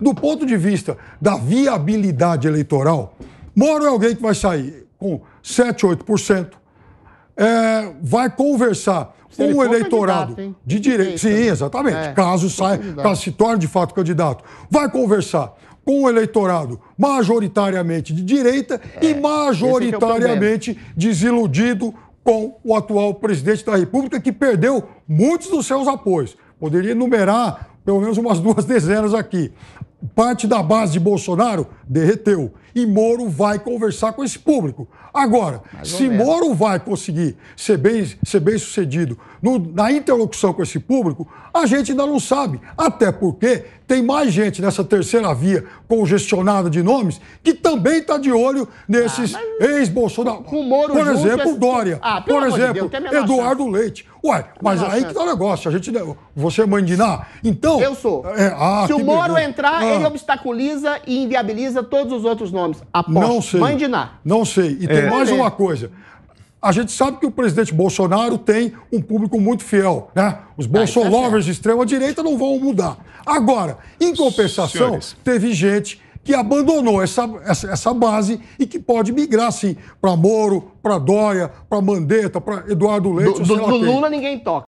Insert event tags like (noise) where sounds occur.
Do ponto de vista da viabilidade eleitoral, Moro é alguém que vai sair com 7, 8%, é, vai conversar se com o eleitorado de direita. Sim, né? exatamente. É, caso saia, caso se torne de fato candidato, vai conversar com o eleitorado majoritariamente de direita é, e é é majoritariamente é desiludido com o atual presidente da República, que perdeu muitos dos seus apoios. Poderia enumerar pelo menos umas duas (laughs) dezenas aqui parte da base de Bolsonaro derreteu. E Moro vai conversar com esse público. Agora, se Moro vai conseguir ser bem, ser bem sucedido no, na interlocução com esse público, a gente ainda não sabe. Até porque tem mais gente nessa terceira via congestionada de nomes que também está de olho nesses ah, ex-Bolsonaro. Por junto, exemplo, esse... Dória. Ah, por exemplo, de Deus, Eduardo chance. Leite. Ué, mas aí que tá o negócio. A gente, você é mãe de Ná? Então. Eu sou. É, ah, Se o Moro beleza. entrar, ah. ele obstaculiza e inviabiliza todos os outros nomes. Aposto. Não sei. Mãe de Ná. Não sei. E tem é. mais uma coisa. A gente sabe que o presidente Bolsonaro tem um público muito fiel, né? Os ah, é bolsolovers de extrema direita não vão mudar. Agora, em compensação, Senhores. teve gente que abandonou essa, essa, essa, base e que pode migrar, sim, para Moro, para Dória, para Mandetta, para Eduardo Leite. Do, do, do Lula ninguém toca.